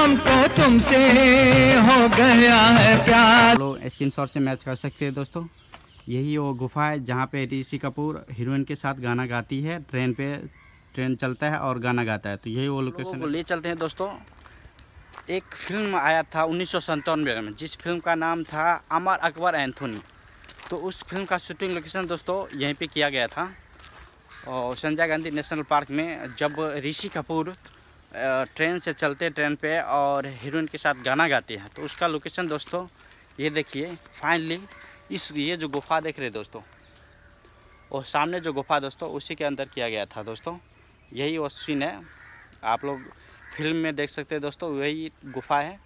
हमको तुमसे हो गया है प्यार स्क्रीन शॉट से मैच कर सकते हैं दोस्तों यही वो गुफा है जहाँ पे ऋषि कपूर हीरोइन के साथ गाना गाती है ट्रेन पे ट्रेन चलता है और गाना गाता है तो यही वो लोकेशन ले चलते हैं दोस्तों एक फिल्म आया था उन्नीस में जिस फिल्म का नाम था अमर अकबर एंथोनी तो उस फिल्म का शूटिंग लोकेशन दोस्तों यहीं पे किया गया था और संजय गांधी नेशनल पार्क में जब ऋषि कपूर ट्रेन से चलते ट्रेन पे और हीरोइन के साथ गाना गाती है तो उसका लोकेशन दोस्तों ये देखिए फाइनली इस ये जो गुफा देख रहे दोस्तों और सामने जो गुफा दोस्तों उसी के अंदर किया गया था दोस्तों यही वो सीन है आप लोग फिल्म में देख सकते हैं दोस्तों वही गुफा है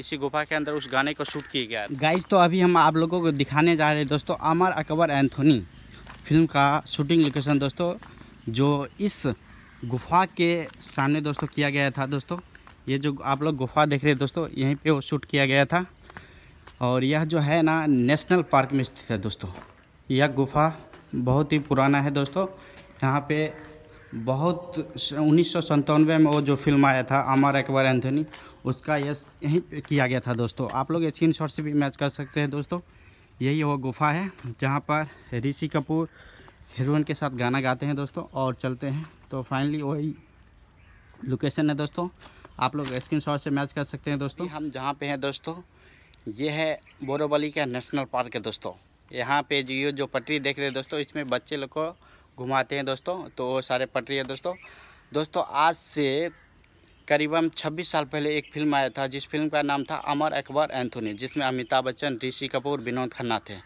इसी गुफा के अंदर उस गाने को शूट किया गया गाइज तो अभी हम आप लोगों को दिखाने जा रहे हैं दोस्तों अमर अकबर एंथोनी फिल्म का शूटिंग लोकेशन दोस्तों जो इस गुफा के सामने दोस्तों किया गया था दोस्तों ये जो आप लोग गुफा देख रहे हैं दोस्तों यहीं पे वो शूट किया गया था और यह जो है ना नेशनल पार्क में स्थित है दोस्तों यह गुफा बहुत ही पुराना है दोस्तों यहाँ पे बहुत उन्नीस में वो जो फिल्म आया था अमर अकबर एंथोनी उसका यह यहीं पे किया गया था दोस्तों आप लोग स्क्रीन शॉट से भी मैच कर सकते हैं दोस्तों यही वो गुफा है जहाँ पर ऋषि कपूर हीरोइन के साथ गाना गाते हैं दोस्तों और चलते हैं तो फाइनली वही लोकेशन है दोस्तों आप लोग स्क्रीन शॉट से मैच कर सकते हैं दोस्तों हम जहाँ पे हैं दोस्तों ये है बोरोवली का नेशनल पार्क है दोस्तों यहाँ पे जो जो पटरी देख रहे हैं दोस्तों इसमें बच्चे लोग को घुमाते हैं दोस्तों तो वो सारे पटरी है दोस्तों दोस्तों आज से करीबन 26 साल पहले एक फिल्म आया था जिस फिल्म का नाम था अमर अकबर एंथोनी जिसमें अमिताभ बच्चन ऋषि कपूर विनोद खन्ना थे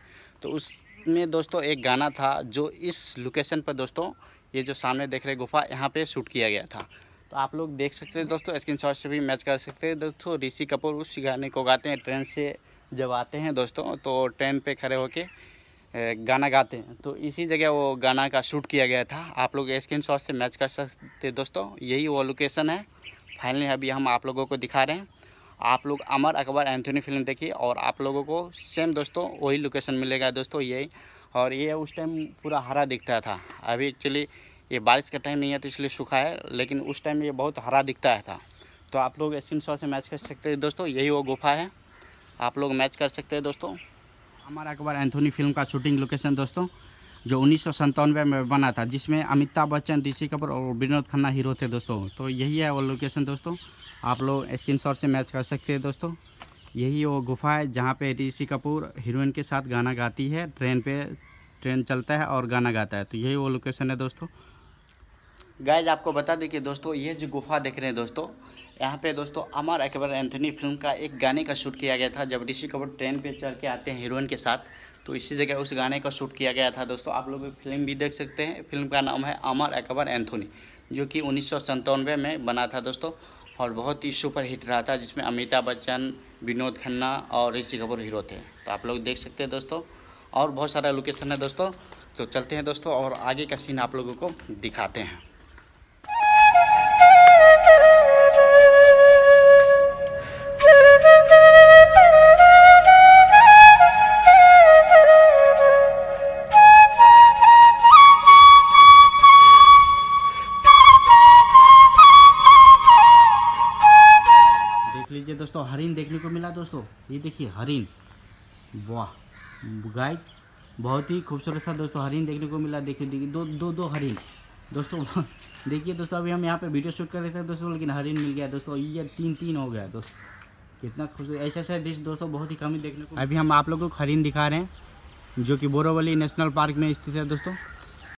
तो उसमें दोस्तों एक गाना था जो इस लोकेशन पर दोस्तों ये जो सामने देख रहे गुफा यहाँ पे शूट किया गया था तो आप लोग देख सकते हैं दोस्तों स्क्रीन शॉट से भी मैच कर सकते हैं दोस्तों ऋषि कपूर उस गाने को गाते हैं ट्रेन से जब आते हैं दोस्तों तो ट्रेन पे खड़े होके गाना गाते हैं तो इसी जगह वो गाना का शूट किया गया था आप लोग स्क्रीन शॉट से मैच कर सकते दोस्तों यही वो लोकेशन है फाइनली अभी हम आप लोगों को दिखा रहे हैं आप लोग अमर अकबर एंथोनी फिल्म देखिए और आप लोगों को सेम दोस्तों वही लोकेशन मिलेगा दोस्तों यही और ये उस टाइम पूरा हरा दिखता था अभी एक्चुअली ये बारिश का टाइम नहीं है तो इसलिए सूखा है लेकिन उस टाइम ये बहुत हरा दिखता है था तो आप लोग स्क्रीन शॉट से मैच कर सकते हैं दोस्तों यही वो गुफा है आप लोग मैच कर सकते हैं दोस्तों हमारा अकबर एंथोनी फिल्म का शूटिंग लोकेशन दोस्तों जो उन्नीस में बना था जिसमें अमिताभ बच्चन ऋषि कपूर और विनोद खन्ना हीरो थे दोस्तों तो यही है वो लोकेशन दोस्तों आप लोग स्क्रीन शॉट से मैच कर सकते हैं दोस्तों यही वो गुफा है जहाँ पर ऋषि कपूर हीरोइन के साथ गाना गाती है ट्रेन पर ट्रेन चलता है और गाना गाता है तो यही वो लोकेशन है दोस्तों गायज आपको बता दें कि दोस्तों ये जो गुफा देख रहे हैं दोस्तों यहाँ पे दोस्तों अमर अकबर एंथनी फिल्म का एक गाने का शूट किया गया था जब ऋषि कपूर ट्रेन पे चढ़ के आते हैं हीरोइन के साथ तो इसी जगह उस गाने का शूट किया गया था दोस्तों आप लोग फिल्म भी देख सकते हैं फिल्म का नाम है अमर अकबर एंथोनी जो कि उन्नीस में बना था दोस्तों और बहुत ही सुपर हिट रहा था जिसमें अमिताभ बच्चन विनोद खन्ना और ऋषि कपूर हीरो थे तो आप लोग देख सकते हैं दोस्तों और बहुत सारा लोकेशन है दोस्तों तो चलते हैं दोस्तों और आगे का सीन आप लोगों को दिखाते हैं देखिए दोस्तों हरिन देखने को मिला दोस्तों ये देखिए हरिन वाह गाइज बहुत ही खूबसूरत सा दोस्तों हरिन देखने को मिला देखिए देखिए दो दो दो हरिन दोस्तों देखिए दोस्तों अभी हम यहाँ पे वीडियो शूट कर रहे थे दोस्तों लेकिन हरिन मिल गया दोस्तों ये तीन तीन हो गया दोस्तों कितना खूबसूरत ऐसा ऐसा डिश दोस्तों बहुत ही कम ही देखने को अभी हम आप लोग को हरिन दिखा रहे हैं जो कि बोरोवली नेशनल पार्क में स्थित है दोस्तों